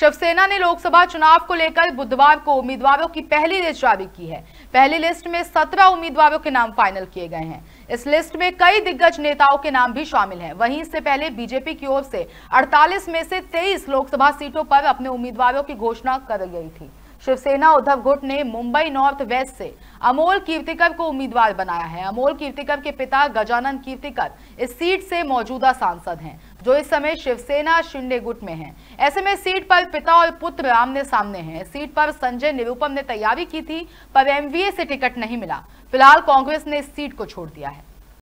शिवसेना ने लोकसभा चुनाव को लेकर बुधवार को उम्मीदवारों की पहली लिस्ट जारी की है पहली लिस्ट में सत्रह उम्मीदवारों के नाम फाइनल किए गए हैं इस लिस्ट में कई दिग्गज नेताओं के नाम भी शामिल हैं वहीं इससे पहले बीजेपी की ओर से 48 में से 23 लोकसभा सीटों पर अपने उम्मीदवारों की घोषणा कर गई थी शिवसेना उद्धव गुट ने मुंबई नॉर्थ वेस्ट से अमोल कीर्तिकर को उम्मीदवार बनाया है अमोल कीर्तिकर के पिता गजानन कीर्तिकर इस सीट से मौजूदा सांसद हैं जो इस समय शिवसेना शिंदे गुट में हैं। ऐसे में सीट पर पिता और पुत्र आमने सामने हैं। सीट पर संजय निरुपम ने तैयारी की थी पर एमवीए से टिकट नहीं मिला फिलहाल कांग्रेस ने इस सीट को छोड़ दिया है